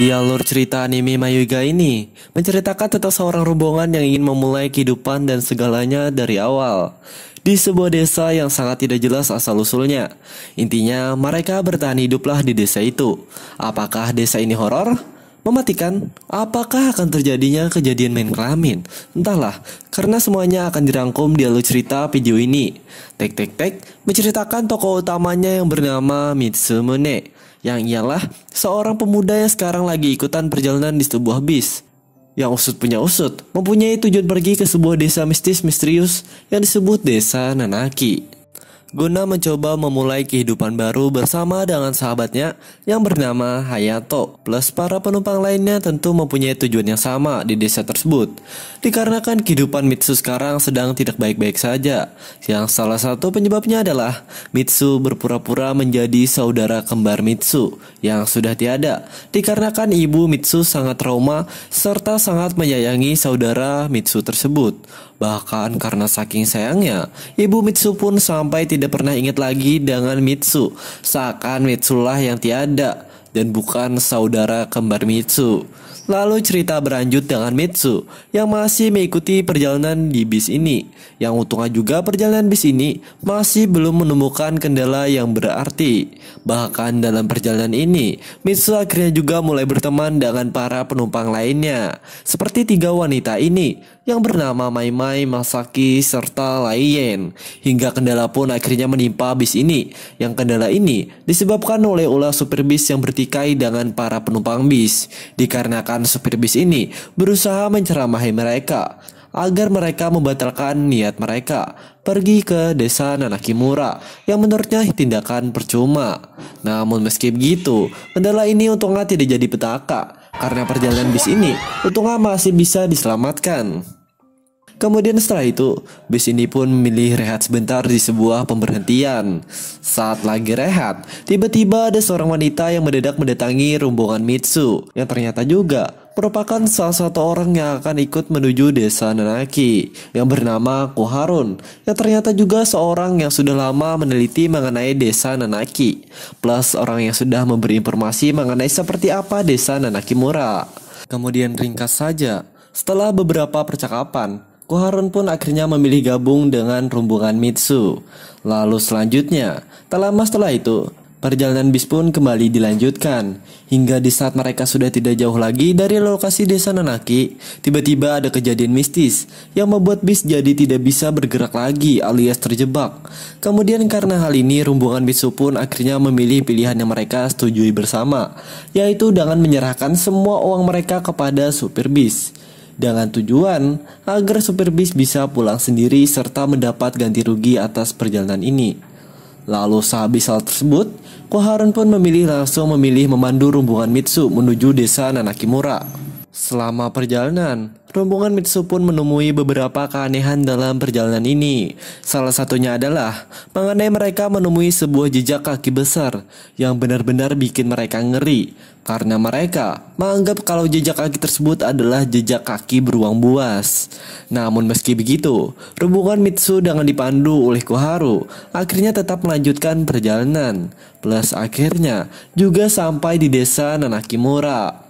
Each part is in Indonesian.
Di alur cerita anime Mayuga ini, menceritakan tentang seorang rombongan yang ingin memulai kehidupan dan segalanya dari awal. Di sebuah desa yang sangat tidak jelas asal-usulnya. Intinya, mereka bertahan hiduplah di desa itu. Apakah desa ini horor? Mematikan? Apakah akan terjadinya kejadian main kelamin? Entahlah, karena semuanya akan dirangkum di alur cerita video ini. Tek tek tek menceritakan tokoh utamanya yang bernama Mitsumune yang ialah seorang pemuda yang sekarang lagi ikutan perjalanan di sebuah bis. Yang usut punya usut, mempunyai tujuan pergi ke sebuah desa mistis misterius yang disebut desa Nanaki guna mencoba memulai kehidupan baru bersama dengan sahabatnya yang bernama Hayato. Plus para penumpang lainnya tentu mempunyai tujuan yang sama di desa tersebut. Dikarenakan kehidupan Mitsu sekarang sedang tidak baik-baik saja, yang salah satu penyebabnya adalah Mitsu berpura-pura menjadi saudara kembar Mitsu yang sudah tiada. Dikarenakan ibu Mitsu sangat trauma serta sangat menyayangi saudara Mitsu tersebut. Bahkan karena saking sayangnya, ibu Mitsu pun sampai tidak tidak pernah ingat lagi dengan Mitsu, seakan Mitsulah yang tiada dan bukan saudara kembar Mitsu. Lalu cerita berlanjut dengan Mitsu yang masih mengikuti perjalanan di bis ini. Yang untungnya juga perjalanan bis ini masih belum menemukan kendala yang berarti. Bahkan dalam perjalanan ini, Mitsu akhirnya juga mulai berteman dengan para penumpang lainnya. Seperti tiga wanita ini yang bernama Mai Mai, Masaki serta Laien. Hingga kendala pun akhirnya menimpa bis ini. Yang kendala ini disebabkan oleh ulah supir bis yang bertikai dengan para penumpang bis. Dikarenakan supir bis ini berusaha menceramahi mereka agar mereka membatalkan niat mereka pergi ke desa Nanakimura yang menurutnya tindakan percuma. Namun meski begitu, kendala ini untungnya tidak jadi petaka karena perjalanan bis ini untungnya masih bisa diselamatkan. Kemudian setelah itu, bis ini pun memilih rehat sebentar di sebuah pemberhentian. Saat lagi rehat, tiba-tiba ada seorang wanita yang mendadak mendatangi rombongan Mitsu, yang ternyata juga merupakan salah satu orang yang akan ikut menuju desa Nanaki yang bernama Koharun yang ternyata juga seorang yang sudah lama meneliti mengenai desa Nanaki plus orang yang sudah memberi informasi mengenai seperti apa desa Nanaki Mura. Kemudian ringkas saja, setelah beberapa percakapan, Koharun pun akhirnya memilih gabung dengan rombongan Mitsu. Lalu selanjutnya, tak lama setelah itu, perjalanan bis pun kembali dilanjutkan. Hingga di saat mereka sudah tidak jauh lagi dari lokasi desa Nanaki, tiba-tiba ada kejadian mistis yang membuat bis jadi tidak bisa bergerak lagi alias terjebak. Kemudian karena hal ini, rombongan Mitsu pun akhirnya memilih pilihan yang mereka setujui bersama, yaitu dengan menyerahkan semua uang mereka kepada supir bis dengan tujuan agar supir bis bisa pulang sendiri serta mendapat ganti rugi atas perjalanan ini. Lalu sehabis hal tersebut, Koharun pun memilih langsung memilih memandu rumbungan Mitsu menuju desa Nanakimura. Selama perjalanan, rombongan Mitsu pun menemui beberapa keanehan dalam perjalanan ini. Salah satunya adalah mengenai mereka menemui sebuah jejak kaki besar yang benar-benar bikin mereka ngeri karena mereka menganggap kalau jejak kaki tersebut adalah jejak kaki beruang buas. Namun meski begitu, rombongan Mitsu dengan dipandu oleh Koharu akhirnya tetap melanjutkan perjalanan. Plus akhirnya juga sampai di desa Nanakimura.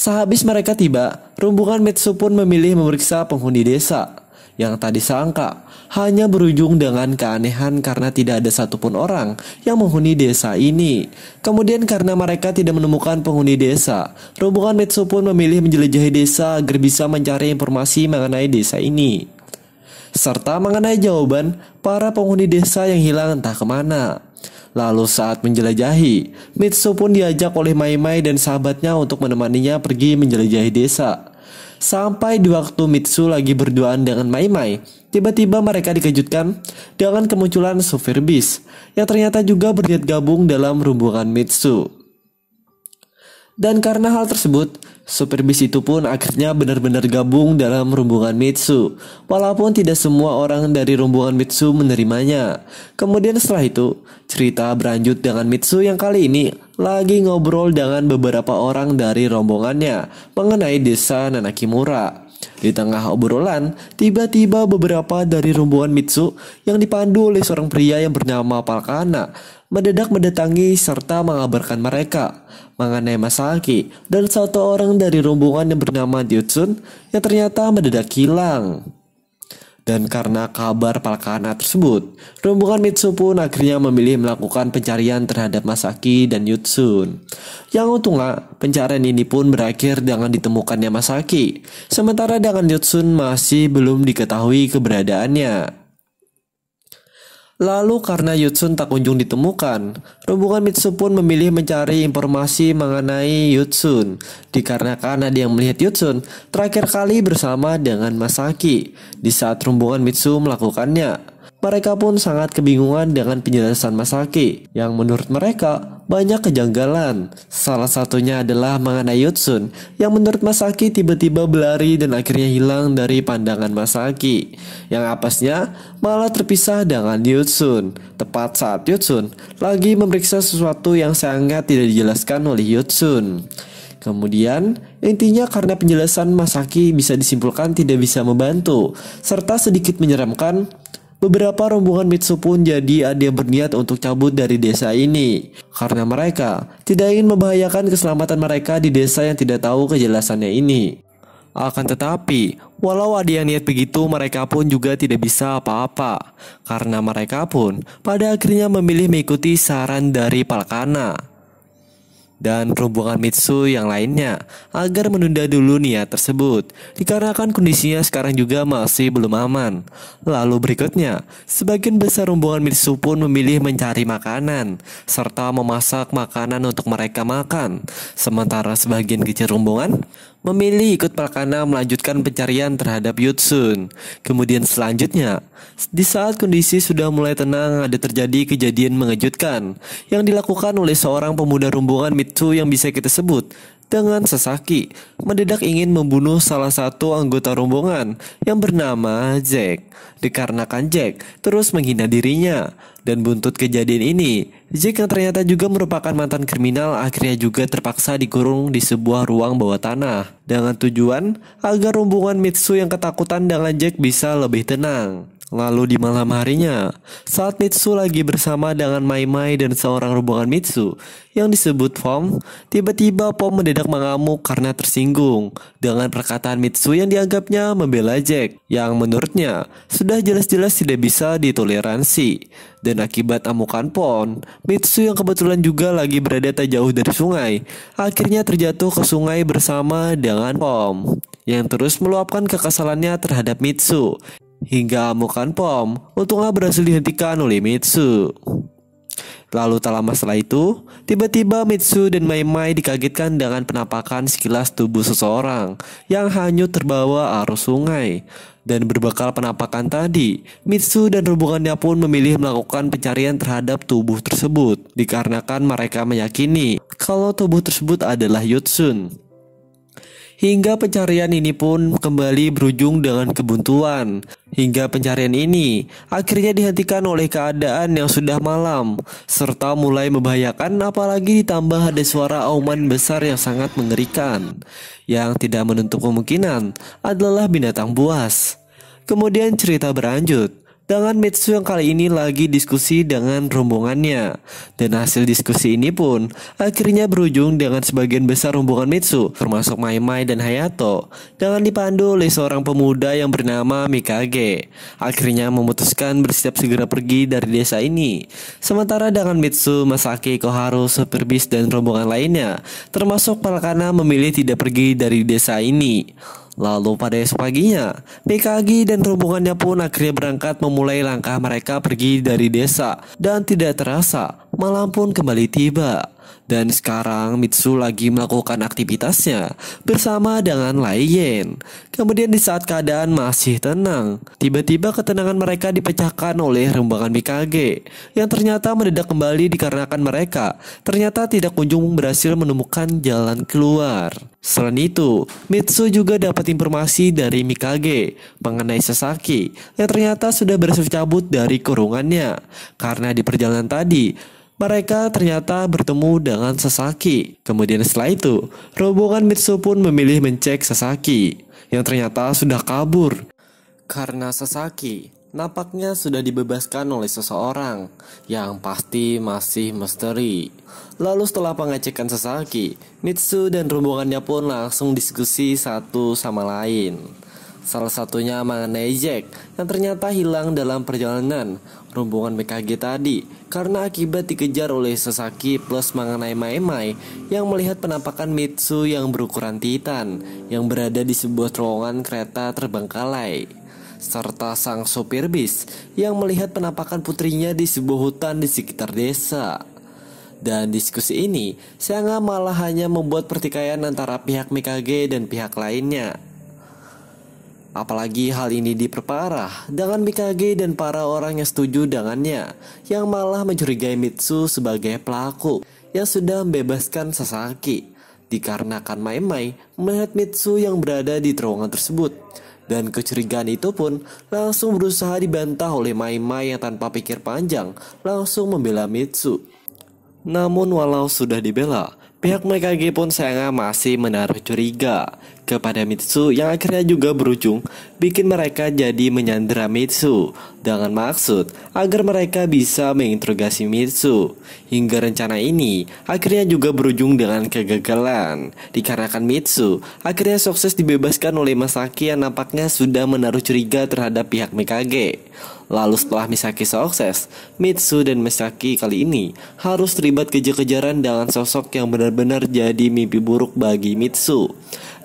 Sehabis mereka tiba, rombongan Mitsu pun memilih memeriksa penghuni desa yang tadi sangka hanya berujung dengan keanehan karena tidak ada satupun orang yang menghuni desa ini. Kemudian karena mereka tidak menemukan penghuni desa, rombongan Mitsu pun memilih menjelajahi desa agar bisa mencari informasi mengenai desa ini. Serta mengenai jawaban para penghuni desa yang hilang entah kemana. Lalu saat menjelajahi, Mitsu pun diajak oleh Mai Mai dan sahabatnya untuk menemaninya pergi menjelajahi desa. Sampai di waktu Mitsu lagi berduaan dengan Mai Mai, tiba-tiba mereka dikejutkan dengan kemunculan supir bis yang ternyata juga berniat gabung dalam rombongan Mitsu. Dan karena hal tersebut, Super Beast itu pun akhirnya benar-benar gabung dalam rombongan Mitsu, walaupun tidak semua orang dari rombongan Mitsu menerimanya. Kemudian setelah itu, cerita berlanjut dengan Mitsu yang kali ini lagi ngobrol dengan beberapa orang dari rombongannya mengenai desa Nanakimura. Di tengah obrolan, tiba-tiba beberapa dari rombongan Mitsu yang dipandu oleh seorang pria yang bernama Palkana mendadak mendatangi serta mengabarkan mereka mengenai Masaki dan satu orang dari rombongan yang bernama Yutsun yang ternyata mendadak hilang. Dan karena kabar Palkana tersebut, rombongan Mitsu pun akhirnya memilih melakukan pencarian terhadap Masaki dan Yutsun. Yang untungnya, pencarian ini pun berakhir dengan ditemukannya Masaki, sementara dengan Yutsun masih belum diketahui keberadaannya. Lalu karena Yutsun tak kunjung ditemukan, rombongan Mitsu pun memilih mencari informasi mengenai Yutsun. Dikarenakan ada yang melihat Yutsun terakhir kali bersama dengan Masaki di saat rombongan Mitsu melakukannya. Mereka pun sangat kebingungan dengan penjelasan Masaki yang menurut mereka banyak kejanggalan. Salah satunya adalah mengenai Yutsun yang menurut Masaki tiba-tiba berlari dan akhirnya hilang dari pandangan Masaki. Yang apesnya malah terpisah dengan Yutsun. Tepat saat Yutsun lagi memeriksa sesuatu yang sangat tidak dijelaskan oleh Yutsun. Kemudian, intinya karena penjelasan Masaki bisa disimpulkan tidak bisa membantu, serta sedikit menyeramkan, Beberapa rombongan Mitsu pun jadi ada yang berniat untuk cabut dari desa ini karena mereka tidak ingin membahayakan keselamatan mereka di desa yang tidak tahu kejelasannya ini. Akan tetapi, walau ada yang niat begitu, mereka pun juga tidak bisa apa-apa karena mereka pun pada akhirnya memilih mengikuti saran dari Palkana dan rombongan Mitsu yang lainnya agar menunda dulu niat tersebut dikarenakan kondisinya sekarang juga masih belum aman. Lalu berikutnya, sebagian besar rombongan Mitsu pun memilih mencari makanan serta memasak makanan untuk mereka makan. Sementara sebagian kecil rombongan memilih ikut Palkana melanjutkan pencarian terhadap Yutsun. Kemudian selanjutnya, di saat kondisi sudah mulai tenang ada terjadi kejadian mengejutkan yang dilakukan oleh seorang pemuda rombongan Mitsu yang bisa kita sebut dengan sesaki, mendadak ingin membunuh salah satu anggota rombongan yang bernama Jack. Dikarenakan Jack terus menghina dirinya dan buntut kejadian ini, Jack yang ternyata juga merupakan mantan kriminal akhirnya juga terpaksa dikurung di sebuah ruang bawah tanah dengan tujuan agar rombongan Mitsu yang ketakutan dengan Jack bisa lebih tenang. Lalu di malam harinya, saat Mitsu lagi bersama dengan Mai Mai dan seorang rombongan Mitsu yang disebut Pom, tiba-tiba Pom mendadak mengamuk karena tersinggung dengan perkataan Mitsu yang dianggapnya membela Jack yang menurutnya sudah jelas-jelas tidak bisa ditoleransi. Dan akibat amukan Pom, Mitsu yang kebetulan juga lagi berada tak jauh dari sungai, akhirnya terjatuh ke sungai bersama dengan Pom yang terus meluapkan kekesalannya terhadap Mitsu hingga amukan pom, untunglah berhasil dihentikan oleh Mitsu. Lalu tak lama setelah itu, tiba-tiba Mitsu dan Maimai dikagetkan dengan penampakan sekilas tubuh seseorang yang hanyut terbawa arus sungai. Dan berbekal penampakan tadi, Mitsu dan rombongannya pun memilih melakukan pencarian terhadap tubuh tersebut dikarenakan mereka meyakini kalau tubuh tersebut adalah Yutsun. Hingga pencarian ini pun kembali berujung dengan kebuntuan. Hingga pencarian ini akhirnya dihentikan oleh keadaan yang sudah malam, serta mulai membahayakan apalagi ditambah ada suara auman besar yang sangat mengerikan. Yang tidak menentu kemungkinan adalah binatang buas. Kemudian cerita beranjut dengan Mitsu yang kali ini lagi diskusi dengan rombongannya. Dan hasil diskusi ini pun akhirnya berujung dengan sebagian besar rombongan Mitsu, termasuk Mai Mai dan Hayato, dengan dipandu oleh seorang pemuda yang bernama Mikage. Akhirnya memutuskan bersiap segera pergi dari desa ini. Sementara dengan Mitsu, Masaki, Koharu, Super Beast, dan rombongan lainnya, termasuk Palkana memilih tidak pergi dari desa ini. Lalu pada esok paginya, PKG dan rombongannya pun akhirnya berangkat memulai langkah mereka pergi dari desa dan tidak terasa malam pun kembali tiba. Dan sekarang Mitsu lagi melakukan aktivitasnya bersama dengan Lai Kemudian di saat keadaan masih tenang, tiba-tiba ketenangan mereka dipecahkan oleh rembangan Mikage yang ternyata mendadak kembali dikarenakan mereka ternyata tidak kunjung berhasil menemukan jalan keluar. Selain itu, Mitsu juga dapat informasi dari Mikage mengenai Sasaki yang ternyata sudah berhasil cabut dari kurungannya karena di perjalanan tadi mereka ternyata bertemu dengan Sasaki. Kemudian setelah itu, rombongan Mitsu pun memilih mencek Sasaki, yang ternyata sudah kabur. Karena Sasaki nampaknya sudah dibebaskan oleh seseorang, yang pasti masih misteri. Lalu setelah pengecekan Sasaki, Mitsu dan rombongannya pun langsung diskusi satu sama lain. Salah satunya mengenai Jack yang ternyata hilang dalam perjalanan rombongan BKG tadi karena akibat dikejar oleh Sasaki plus mengenai Mai Mai yang melihat penampakan Mitsu yang berukuran Titan yang berada di sebuah terowongan kereta terbengkalai serta sang sopir bis yang melihat penampakan putrinya di sebuah hutan di sekitar desa. Dan diskusi ini, Sanga malah hanya membuat pertikaian antara pihak Mikage dan pihak lainnya. Apalagi hal ini diperparah dengan Mikage dan para orang yang setuju dengannya yang malah mencurigai Mitsu sebagai pelaku yang sudah membebaskan Sasaki dikarenakan Mai Mai melihat Mitsu yang berada di terowongan tersebut dan kecurigaan itu pun langsung berusaha dibantah oleh Mai Mai yang tanpa pikir panjang langsung membela Mitsu. Namun walau sudah dibela, pihak Mikage pun sayangnya masih menaruh curiga kepada Mitsu yang akhirnya juga berujung bikin mereka jadi menyandera Mitsu dengan maksud agar mereka bisa menginterogasi Mitsu. Hingga rencana ini akhirnya juga berujung dengan kegagalan dikarenakan Mitsu akhirnya sukses dibebaskan oleh Masaki yang nampaknya sudah menaruh curiga terhadap pihak Mikage. Lalu setelah Misaki sukses, Mitsu dan Misaki kali ini harus terlibat kejar-kejaran dengan sosok yang benar-benar jadi mimpi buruk bagi Mitsu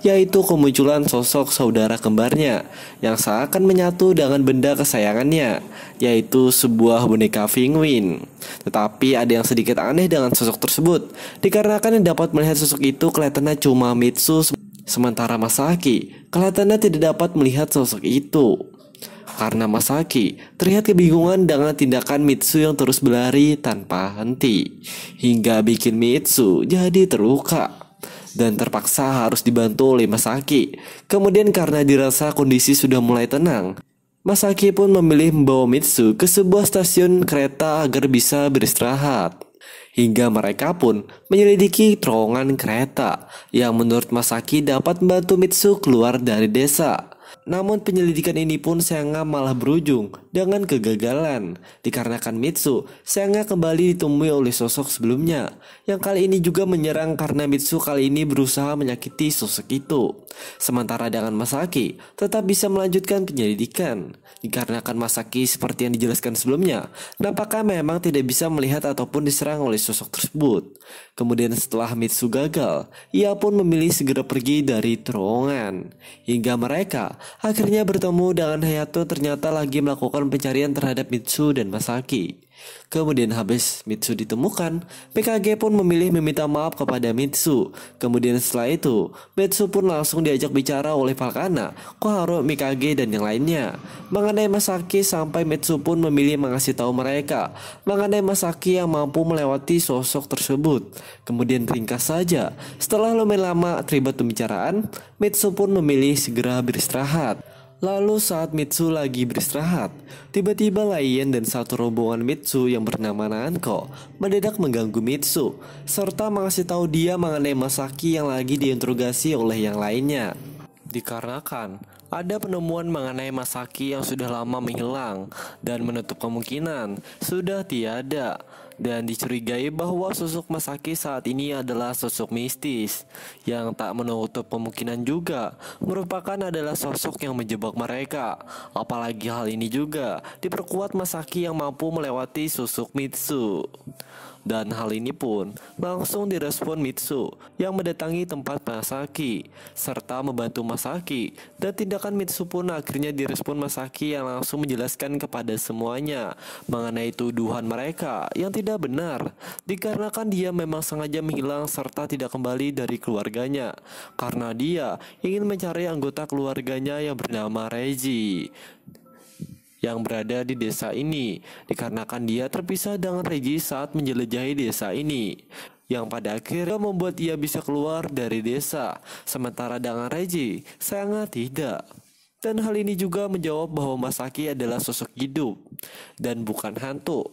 yaitu kemunculan sosok saudara kembarnya yang seakan menyatu dengan benda kesayangannya, yaitu sebuah boneka penguin. Tetapi ada yang sedikit aneh dengan sosok tersebut, dikarenakan yang dapat melihat sosok itu kelihatannya cuma Mitsu sementara Masaki kelihatannya tidak dapat melihat sosok itu karena Masaki terlihat kebingungan dengan tindakan Mitsu yang terus berlari tanpa henti hingga bikin Mitsu jadi terluka dan terpaksa harus dibantu oleh Masaki. Kemudian karena dirasa kondisi sudah mulai tenang, Masaki pun memilih membawa Mitsu ke sebuah stasiun kereta agar bisa beristirahat. Hingga mereka pun menyelidiki terowongan kereta yang menurut Masaki dapat membantu Mitsu keluar dari desa. Namun penyelidikan ini pun Senga malah berujung dengan kegagalan. Dikarenakan Mitsu, Senga kembali ditemui oleh sosok sebelumnya, yang kali ini juga menyerang karena Mitsu kali ini berusaha menyakiti sosok itu. Sementara dengan Masaki, tetap bisa melanjutkan penyelidikan. Dikarenakan Masaki seperti yang dijelaskan sebelumnya, nampaknya memang tidak bisa melihat ataupun diserang oleh sosok tersebut. Kemudian setelah Mitsu gagal, ia pun memilih segera pergi dari terowongan. Hingga mereka Akhirnya bertemu dengan Hayato ternyata lagi melakukan pencarian terhadap Mitsu dan Masaki. Kemudian habis Mitsu ditemukan, PKG pun memilih meminta maaf kepada Mitsu. Kemudian setelah itu, Mitsu pun langsung diajak bicara oleh Valkana, Koharu, Mikage, dan yang lainnya. Mengenai Masaki sampai Mitsu pun memilih mengasih tahu mereka mengenai Masaki yang mampu melewati sosok tersebut. Kemudian ringkas saja, setelah lumayan lama terlibat pembicaraan, Mitsu pun memilih segera beristirahat. Lalu saat Mitsu lagi beristirahat, tiba-tiba Laien dan satu rombongan Mitsu yang bernama Nanko mendadak mengganggu Mitsu, serta mengasih tahu dia mengenai Masaki yang lagi diinterogasi oleh yang lainnya. Dikarenakan ada penemuan mengenai Masaki yang sudah lama menghilang dan menutup kemungkinan sudah tiada dan dicurigai bahwa sosok Masaki saat ini adalah sosok mistis yang tak menutup kemungkinan juga merupakan adalah sosok yang menjebak mereka. Apalagi hal ini juga diperkuat Masaki yang mampu melewati sosok Mitsu. Dan hal ini pun langsung direspon Mitsu yang mendatangi tempat Masaki serta membantu Masaki. Dan tindakan Mitsu pun akhirnya direspon Masaki yang langsung menjelaskan kepada semuanya mengenai tuduhan mereka yang tidak benar dikarenakan dia memang sengaja menghilang serta tidak kembali dari keluarganya karena dia ingin mencari anggota keluarganya yang bernama Reggie yang berada di desa ini, dikarenakan dia terpisah dengan Regi saat menjelajahi desa ini yang pada akhirnya membuat ia bisa keluar dari desa. Sementara dengan Regi sayangnya tidak. Dan hal ini juga menjawab bahwa Masaki adalah sosok hidup dan bukan hantu.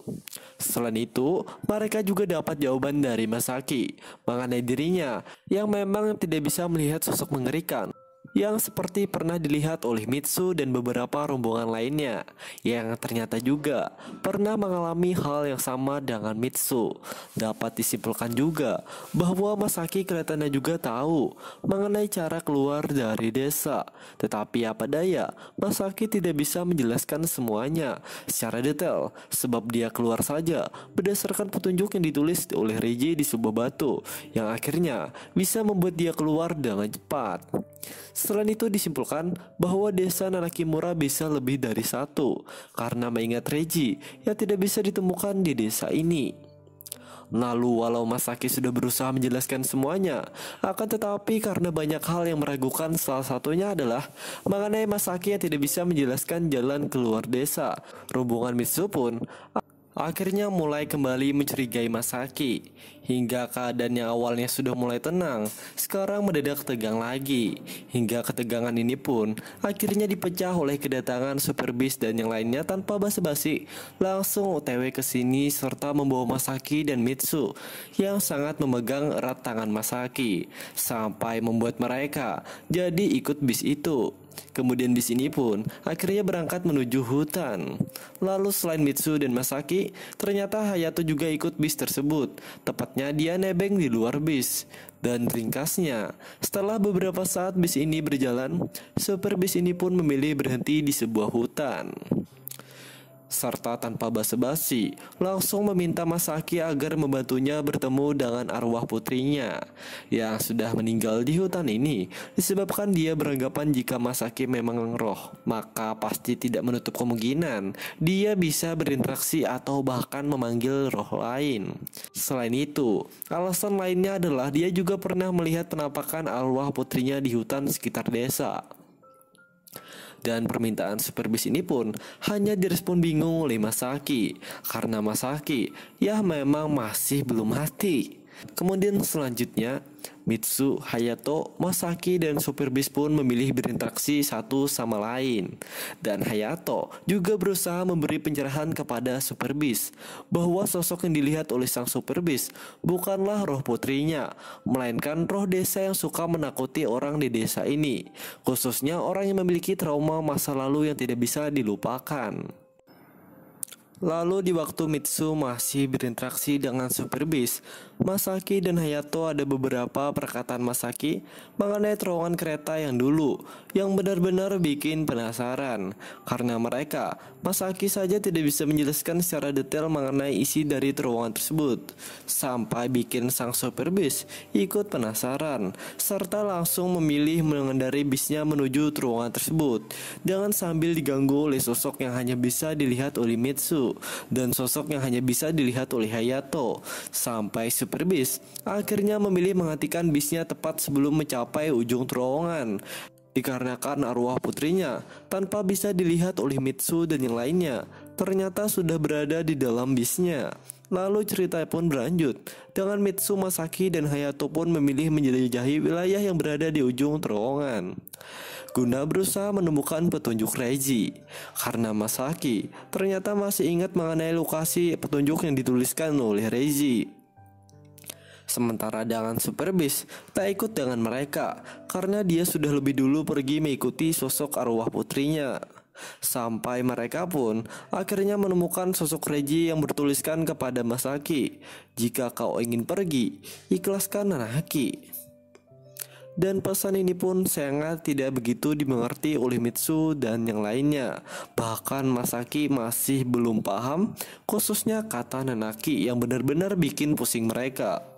Selain itu, mereka juga dapat jawaban dari Masaki mengenai dirinya yang memang tidak bisa melihat sosok mengerikan yang seperti pernah dilihat oleh Mitsu dan beberapa rombongan lainnya yang ternyata juga pernah mengalami hal yang sama dengan Mitsu. Dapat disimpulkan juga bahwa Masaki kelihatannya juga tahu mengenai cara keluar dari desa. Tetapi apa daya, Masaki tidak bisa menjelaskan semuanya secara detail sebab dia keluar saja berdasarkan petunjuk yang ditulis oleh Reji di sebuah batu yang akhirnya bisa membuat dia keluar dengan cepat. Selain itu disimpulkan bahwa desa Nanakimura bisa lebih dari satu karena mengingat Reji yang tidak bisa ditemukan di desa ini. Lalu walau Masaki sudah berusaha menjelaskan semuanya, akan tetapi karena banyak hal yang meragukan salah satunya adalah mengenai Masaki yang tidak bisa menjelaskan jalan keluar desa. Rombongan Mitsu pun akhirnya mulai kembali mencurigai Masaki hingga keadaan yang awalnya sudah mulai tenang, sekarang mendadak tegang lagi. Hingga ketegangan ini pun akhirnya dipecah oleh kedatangan Super Beast dan yang lainnya tanpa basa-basi, langsung OTW ke sini serta membawa Masaki dan Mitsu yang sangat memegang erat tangan Masaki sampai membuat mereka jadi ikut bis itu. Kemudian bis ini pun akhirnya berangkat menuju hutan. Lalu selain Mitsu dan Masaki, ternyata Hayato juga ikut bis tersebut. Tepat Saatnya dia nebeng di luar bis dan ringkasnya. Setelah beberapa saat bis ini berjalan, super bis ini pun memilih berhenti di sebuah hutan serta tanpa basa-basi langsung meminta Mas Aki agar membantunya bertemu dengan arwah putrinya yang sudah meninggal di hutan ini disebabkan dia beranggapan jika Mas Aki memang roh maka pasti tidak menutup kemungkinan dia bisa berinteraksi atau bahkan memanggil roh lain. Selain itu, alasan lainnya adalah dia juga pernah melihat penampakan arwah putrinya di hutan sekitar desa. Dan permintaan Superbis ini pun hanya direspon bingung oleh Masaki Karena Masaki ya memang masih belum mati Kemudian selanjutnya Mitsu, Hayato, Masaki, dan sopir bis pun memilih berinteraksi satu sama lain. Dan Hayato juga berusaha memberi pencerahan kepada sopir bis bahwa sosok yang dilihat oleh sang sopir bis bukanlah roh putrinya, melainkan roh desa yang suka menakuti orang di desa ini, khususnya orang yang memiliki trauma masa lalu yang tidak bisa dilupakan. Lalu di waktu Mitsu masih berinteraksi dengan sopir bis, Masaki dan Hayato ada beberapa perkataan Masaki mengenai terowongan kereta yang dulu yang benar-benar bikin penasaran. Karena mereka, Masaki saja tidak bisa menjelaskan secara detail mengenai isi dari terowongan tersebut. Sampai bikin sang sopir bis ikut penasaran serta langsung memilih mengendarai bisnya menuju terowongan tersebut. Dengan sambil diganggu oleh sosok yang hanya bisa dilihat oleh Mitsu dan sosok yang hanya bisa dilihat oleh Hayato. Sampai sopir bis akhirnya memilih menghentikan bisnya tepat sebelum mencapai ujung terowongan dikarenakan arwah putrinya tanpa bisa dilihat oleh Mitsu dan yang lainnya ternyata sudah berada di dalam bisnya. Lalu cerita pun berlanjut dengan Mitsu Masaki dan Hayato pun memilih menjelajahi wilayah yang berada di ujung terowongan. Guna berusaha menemukan petunjuk Reiji karena Masaki ternyata masih ingat mengenai lokasi petunjuk yang dituliskan oleh Reiji. Sementara dengan Super Beast, tak ikut dengan mereka karena dia sudah lebih dulu pergi mengikuti sosok arwah putrinya. Sampai mereka pun akhirnya menemukan sosok Reji yang bertuliskan kepada Masaki, "Jika kau ingin pergi, ikhlaskan Nanaki." Dan pesan ini pun sangat tidak begitu dimengerti oleh Mitsu dan yang lainnya. Bahkan Masaki masih belum paham, khususnya kata Nanaki yang benar-benar bikin pusing mereka.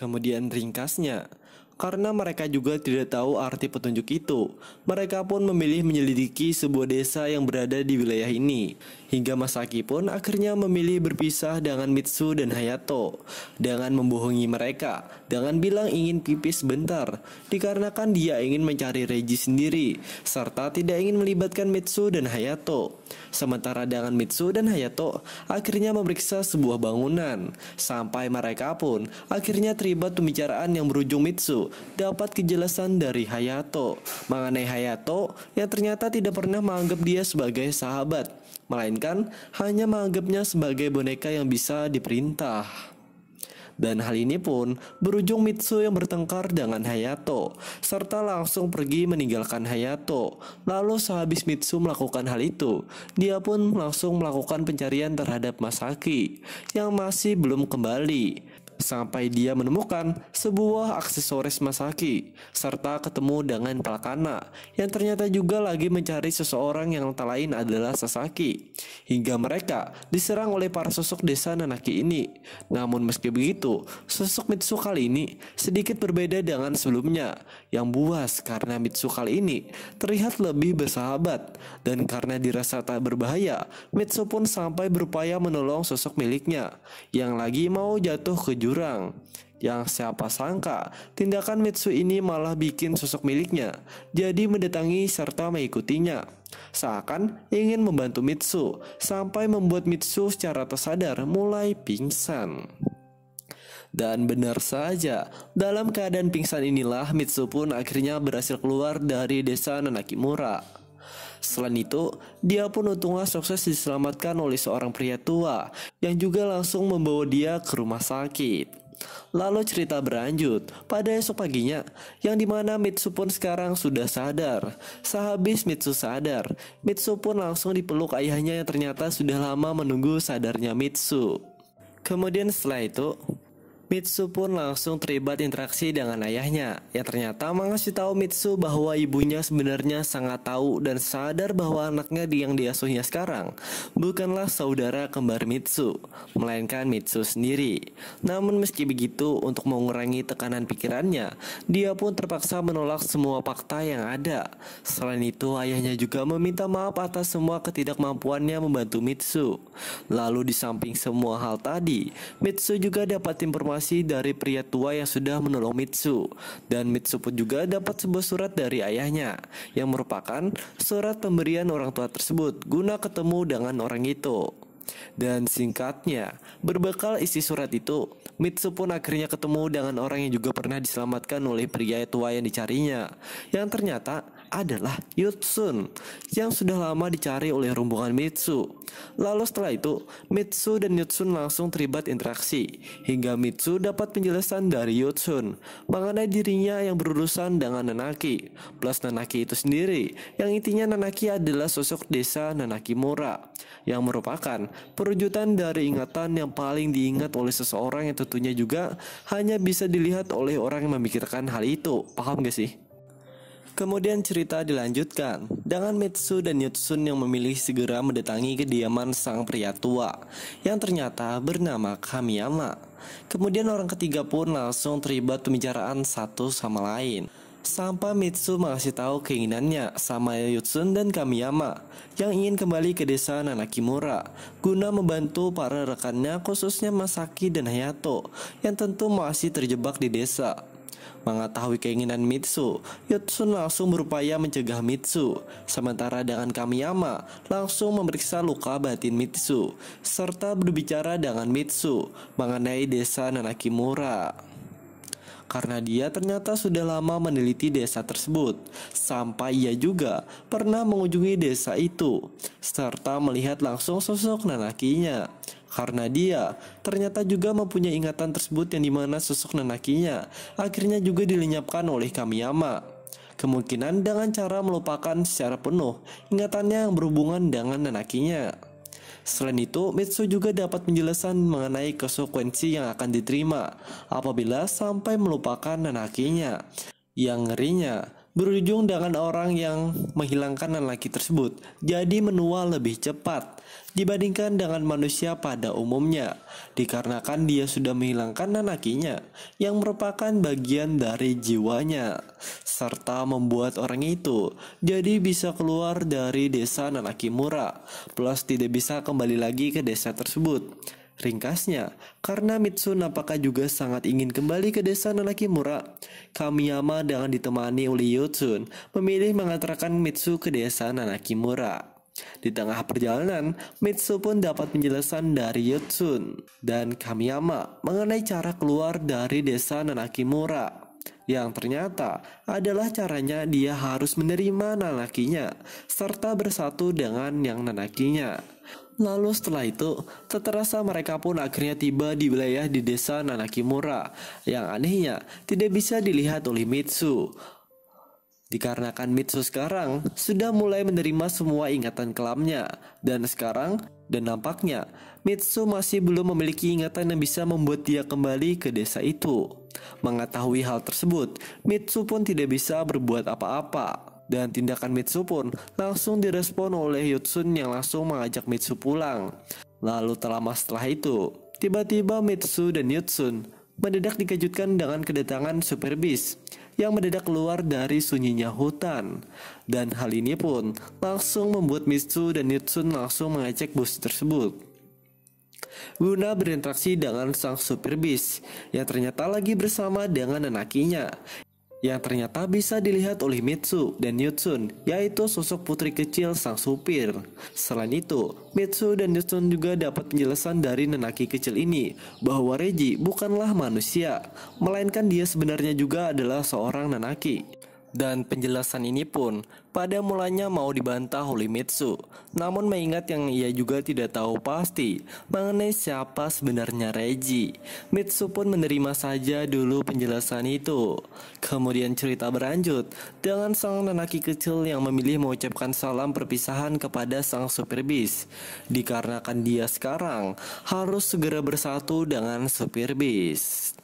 Kemudian ringkasnya, karena mereka juga tidak tahu arti petunjuk itu. Mereka pun memilih menyelidiki sebuah desa yang berada di wilayah ini. Hingga Masaki pun akhirnya memilih berpisah dengan Mitsu dan Hayato. Dengan membohongi mereka, dengan bilang ingin pipis bentar, dikarenakan dia ingin mencari Reji sendiri, serta tidak ingin melibatkan Mitsu dan Hayato. Sementara dengan Mitsu dan Hayato akhirnya memeriksa sebuah bangunan. Sampai mereka pun akhirnya terlibat pembicaraan yang berujung Mitsu dapat kejelasan dari Hayato mengenai Hayato yang ternyata tidak pernah menganggap dia sebagai sahabat, melainkan hanya menganggapnya sebagai boneka yang bisa diperintah. Dan hal ini pun berujung Mitsu yang bertengkar dengan Hayato, serta langsung pergi meninggalkan Hayato. Lalu sehabis Mitsu melakukan hal itu, dia pun langsung melakukan pencarian terhadap Masaki yang masih belum kembali sampai dia menemukan sebuah aksesoris Masaki serta ketemu dengan Palkana yang ternyata juga lagi mencari seseorang yang tak lain adalah Sasaki. Hingga mereka diserang oleh para sosok desa Nanaki ini. Namun meski begitu, sosok Mitsu kali ini sedikit berbeda dengan sebelumnya yang buas karena Mitsu kali ini terlihat lebih bersahabat dan karena dirasa tak berbahaya, Mitsu pun sampai berupaya menolong sosok miliknya yang lagi mau jatuh ke jurang jurang. Yang siapa sangka, tindakan Mitsu ini malah bikin sosok miliknya, jadi mendatangi serta mengikutinya. Seakan ingin membantu Mitsu, sampai membuat Mitsu secara tersadar mulai pingsan. Dan benar saja, dalam keadaan pingsan inilah Mitsu pun akhirnya berhasil keluar dari desa Nanakimura. Selain itu, dia pun untunglah sukses diselamatkan oleh seorang pria tua yang juga langsung membawa dia ke rumah sakit. Lalu cerita berlanjut pada esok paginya yang dimana Mitsu pun sekarang sudah sadar. Sehabis Mitsu sadar, Mitsu pun langsung dipeluk ayahnya yang ternyata sudah lama menunggu sadarnya Mitsu. Kemudian setelah itu, Mitsu pun langsung terlibat interaksi dengan ayahnya yang ternyata mengasih tahu Mitsu bahwa ibunya sebenarnya sangat tahu dan sadar bahwa anaknya yang diasuhnya sekarang bukanlah saudara kembar Mitsu, melainkan Mitsu sendiri. Namun meski begitu, untuk mengurangi tekanan pikirannya, dia pun terpaksa menolak semua fakta yang ada. Selain itu, ayahnya juga meminta maaf atas semua ketidakmampuannya membantu Mitsu. Lalu di samping semua hal tadi, Mitsu juga dapat informasi informasi dari pria tua yang sudah menolong Mitsu. Dan Mitsu pun juga dapat sebuah surat dari ayahnya, yang merupakan surat pemberian orang tua tersebut guna ketemu dengan orang itu. Dan singkatnya, berbekal isi surat itu, Mitsu pun akhirnya ketemu dengan orang yang juga pernah diselamatkan oleh pria tua yang dicarinya, yang ternyata adalah Yutsun yang sudah lama dicari oleh rombongan Mitsu. Lalu setelah itu, Mitsu dan Yutsun langsung terlibat interaksi hingga Mitsu dapat penjelasan dari Yutsun mengenai dirinya yang berurusan dengan Nanaki plus Nanaki itu sendiri yang intinya Nanaki adalah sosok desa Nanaki Mura yang merupakan perwujudan dari ingatan yang paling diingat oleh seseorang yang tentunya juga hanya bisa dilihat oleh orang yang memikirkan hal itu. Paham gak sih? Kemudian cerita dilanjutkan dengan Mitsu dan Yutsun yang memilih segera mendatangi kediaman sang pria tua yang ternyata bernama Kamiyama. Kemudian orang ketiga pun langsung terlibat pembicaraan satu sama lain. Sampai Mitsu mengasih tahu keinginannya sama Yutsun dan Kamiyama yang ingin kembali ke desa Nanakimura guna membantu para rekannya khususnya Masaki dan Hayato yang tentu masih terjebak di desa Mengetahui keinginan Mitsu, Yotsun langsung berupaya mencegah Mitsu. Sementara dengan Kamiyama langsung memeriksa luka batin Mitsu, serta berbicara dengan Mitsu mengenai desa Nanakimura karena dia ternyata sudah lama meneliti desa tersebut, sampai ia juga pernah mengunjungi desa itu, serta melihat langsung sosok nanakinya karena dia ternyata juga mempunyai ingatan tersebut yang dimana sosok nenakinya akhirnya juga dilenyapkan oleh Kamiyama. Kemungkinan dengan cara melupakan secara penuh ingatannya yang berhubungan dengan nenakinya. Selain itu, Mitsu juga dapat penjelasan mengenai konsekuensi yang akan diterima apabila sampai melupakan nenakinya. Yang ngerinya, berujung dengan orang yang menghilangkan lelaki tersebut jadi menua lebih cepat dibandingkan dengan manusia pada umumnya dikarenakan dia sudah menghilangkan lelakinya yang merupakan bagian dari jiwanya serta membuat orang itu jadi bisa keluar dari desa lelaki murah plus tidak bisa kembali lagi ke desa tersebut Ringkasnya, karena Mitsu nampaknya juga sangat ingin kembali ke desa Nanakimura, Kamiyama dengan ditemani oleh Yotsun memilih mengantarkan Mitsu ke desa Nanakimura. Di tengah perjalanan, Mitsu pun dapat penjelasan dari Yotsun dan Kamiyama mengenai cara keluar dari desa Nanakimura yang ternyata adalah caranya dia harus menerima nanakinya serta bersatu dengan yang nanakinya. Lalu setelah itu, tak terasa mereka pun akhirnya tiba di wilayah di desa Nanakimura, yang anehnya tidak bisa dilihat oleh Mitsu. Dikarenakan Mitsu sekarang sudah mulai menerima semua ingatan kelamnya, dan sekarang dan nampaknya Mitsu masih belum memiliki ingatan yang bisa membuat dia kembali ke desa itu. Mengetahui hal tersebut, Mitsu pun tidak bisa berbuat apa-apa. Dan tindakan Mitsu pun langsung direspon oleh Yutsun yang langsung mengajak Mitsu pulang. Lalu tak lama setelah itu, tiba-tiba Mitsu dan Yutsun mendadak dikejutkan dengan kedatangan super Beast yang mendadak keluar dari sunyinya hutan. Dan hal ini pun langsung membuat Mitsu dan Yutsun langsung mengecek bus tersebut guna berinteraksi dengan sang Super Beast yang ternyata lagi bersama dengan anakinya yang ternyata bisa dilihat oleh Mitsu dan Yutsun, yaitu sosok putri kecil sang supir. Selain itu, Mitsu dan Yutsun juga dapat penjelasan dari Nenaki kecil ini bahwa Reji bukanlah manusia, melainkan dia sebenarnya juga adalah seorang Nenaki. Dan penjelasan ini pun pada mulanya mau dibantah oleh Mitsu, namun mengingat yang ia juga tidak tahu pasti mengenai siapa sebenarnya Reji. Mitsu pun menerima saja dulu penjelasan itu. Kemudian cerita beranjut dengan sang nanaki kecil yang memilih mengucapkan salam perpisahan kepada sang supir bis. Dikarenakan dia sekarang harus segera bersatu dengan supir bis.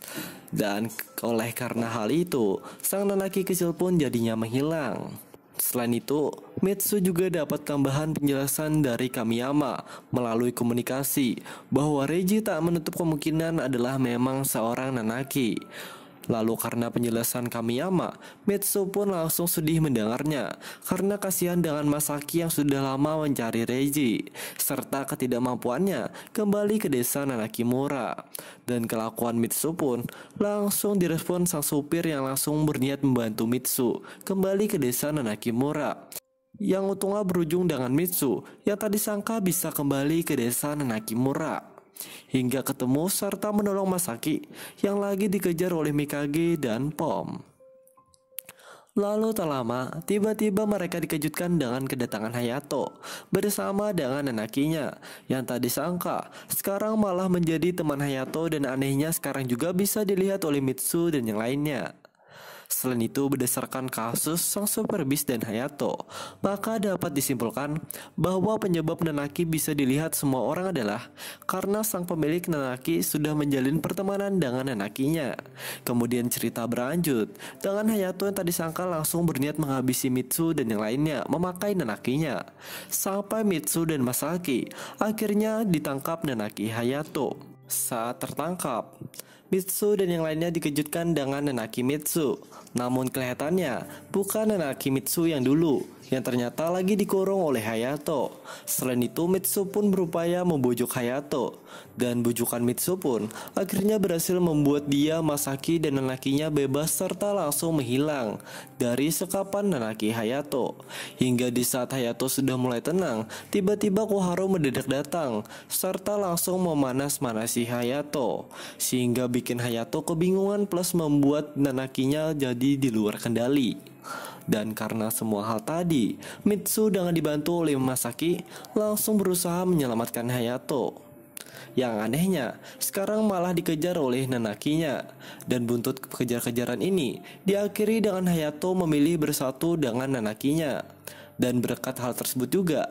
Dan oleh karena hal itu, sang lelaki kecil pun jadinya menghilang. Selain itu, Mitsu juga dapat tambahan penjelasan dari Kamiyama melalui komunikasi bahwa Reji tak menutup kemungkinan adalah memang seorang Nanaki. Lalu karena penjelasan Kamiyama, Mitsu pun langsung sedih mendengarnya karena kasihan dengan Masaki yang sudah lama mencari Reiji serta ketidakmampuannya kembali ke desa Nanakimura. Dan kelakuan Mitsu pun langsung direspon sang supir yang langsung berniat membantu Mitsu kembali ke desa Nanakimura yang untunglah berujung dengan Mitsu yang tadi sangka bisa kembali ke desa Nanakimura hingga ketemu serta menolong Masaki yang lagi dikejar oleh Mikage dan Pom. Lalu tak lama, tiba-tiba mereka dikejutkan dengan kedatangan Hayato bersama dengan anakinya yang tak disangka sekarang malah menjadi teman Hayato dan anehnya sekarang juga bisa dilihat oleh Mitsu dan yang lainnya. Selain itu, berdasarkan kasus sang superbis dan Hayato, maka dapat disimpulkan bahwa penyebab Nanaki bisa dilihat semua orang adalah karena sang pemilik Nanaki sudah menjalin pertemanan dengan Nanakinya. Kemudian cerita berlanjut, dengan Hayato yang tadi sangka langsung berniat menghabisi Mitsu dan yang lainnya memakai Nanakinya. Sampai Mitsu dan Masaki akhirnya ditangkap Nanaki Hayato. Saat tertangkap, Mitsu dan yang lainnya dikejutkan dengan Nanaki Mitsu. Namun kelihatannya bukan Nanaki Mitsu yang dulu, yang ternyata lagi dikurung oleh Hayato. Selain itu, Mitsu pun berupaya membujuk Hayato, dan bujukan Mitsu pun akhirnya berhasil membuat dia, Masaki, dan nanaki bebas serta langsung menghilang dari sekapan Nanaki Hayato. Hingga di saat Hayato sudah mulai tenang, tiba-tiba Koharu mendadak datang, serta langsung memanas-manasi Hayato, sehingga bikin Hayato kebingungan plus membuat Nanakinya jadi di luar kendali. Dan karena semua hal tadi, Mitsu dengan dibantu oleh Masaki langsung berusaha menyelamatkan Hayato. Yang anehnya, sekarang malah dikejar oleh Nanakinya. Dan buntut kejar-kejaran ini diakhiri dengan Hayato memilih bersatu dengan Nanakinya. Dan berkat hal tersebut juga,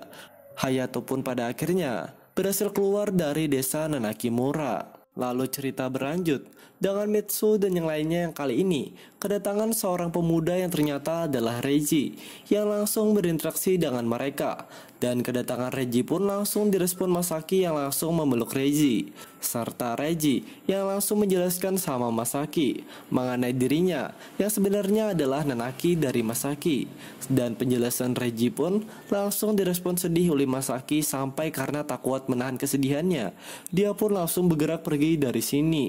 Hayato pun pada akhirnya berhasil keluar dari desa Nanakimura. Lalu cerita berlanjut dengan Mitsu dan yang lainnya yang kali ini kedatangan seorang pemuda yang ternyata adalah Reiji yang langsung berinteraksi dengan mereka dan kedatangan Reiji pun langsung direspon Masaki yang langsung memeluk Reiji serta Reiji yang langsung menjelaskan sama Masaki mengenai dirinya yang sebenarnya adalah Nanaki dari Masaki dan penjelasan Reiji pun langsung direspon sedih oleh Masaki sampai karena tak kuat menahan kesedihannya dia pun langsung bergerak pergi pergi dari sini.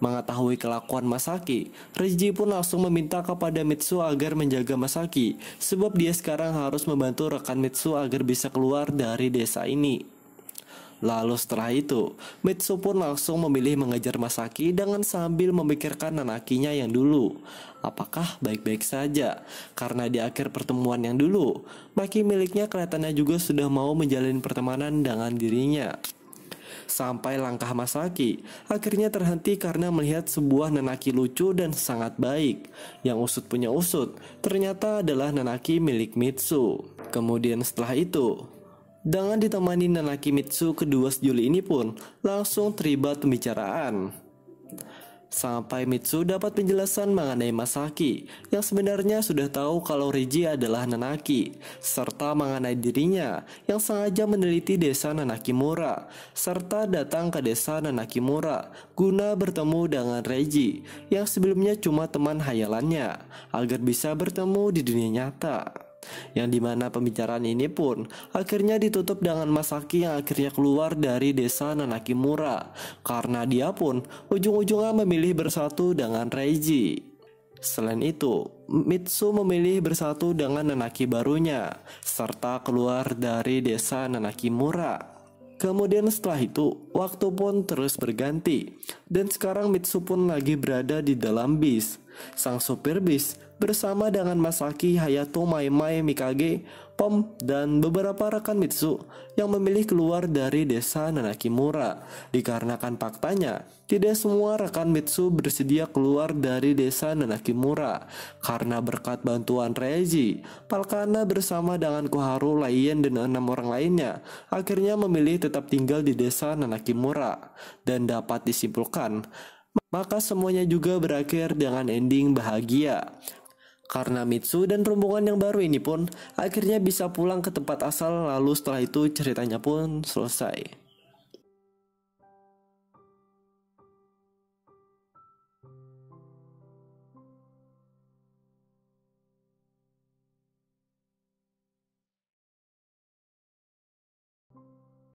Mengetahui kelakuan Masaki, Reiji pun langsung meminta kepada Mitsu agar menjaga Masaki, sebab dia sekarang harus membantu rekan Mitsu agar bisa keluar dari desa ini. Lalu setelah itu, Mitsu pun langsung memilih mengejar Masaki dengan sambil memikirkan Nanakinya yang dulu. Apakah baik-baik saja? Karena di akhir pertemuan yang dulu, Maki miliknya kelihatannya juga sudah mau menjalin pertemanan dengan dirinya sampai langkah Masaki. Akhirnya terhenti karena melihat sebuah Nanaki lucu dan sangat baik. Yang usut punya usut, ternyata adalah Nanaki milik Mitsu. Kemudian setelah itu, dengan ditemani Nanaki Mitsu kedua sejuli ini pun langsung terlibat pembicaraan. Sampai Mitsu dapat penjelasan mengenai Masaki yang sebenarnya sudah tahu kalau Riji adalah Nanaki serta mengenai dirinya yang sengaja meneliti desa Nanakimura serta datang ke desa Nanakimura guna bertemu dengan Reiji yang sebelumnya cuma teman hayalannya agar bisa bertemu di dunia nyata yang dimana pembicaraan ini pun akhirnya ditutup dengan Masaki yang akhirnya keluar dari desa Nanakimura karena dia pun ujung-ujungnya memilih bersatu dengan Reiji. Selain itu, Mitsu memilih bersatu dengan Nanaki barunya serta keluar dari desa Nanakimura. Kemudian setelah itu, waktu pun terus berganti dan sekarang Mitsu pun lagi berada di dalam bis Sang supir bis bersama dengan Masaki Hayato Mai Mai Mikage, Pom, dan beberapa rekan Mitsu yang memilih keluar dari desa Nanakimura. Dikarenakan faktanya, tidak semua rekan Mitsu bersedia keluar dari desa Nanakimura. Karena berkat bantuan Reiji, Palkana bersama dengan Koharu Laien dan enam orang lainnya akhirnya memilih tetap tinggal di desa Nanakimura. Dan dapat disimpulkan, maka semuanya juga berakhir dengan ending bahagia. Karena Mitsu dan rombongan yang baru ini pun akhirnya bisa pulang ke tempat asal lalu setelah itu ceritanya pun selesai.